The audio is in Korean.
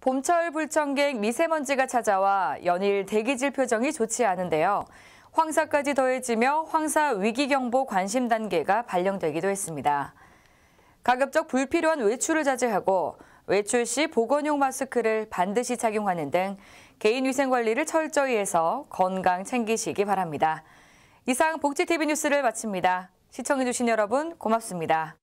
봄철 불청객 미세먼지가 찾아와 연일 대기질 표정이 좋지 않은데요. 황사까지 더해지며 황사 위기경보 관심 단계가 발령되기도 했습니다. 가급적 불필요한 외출을 자제하고 외출 시 보건용 마스크를 반드시 착용하는 등 개인 위생 관리를 철저히 해서 건강 챙기시기 바랍니다. 이상 복지TV 뉴스를 마칩니다. 시청해주신 여러분 고맙습니다.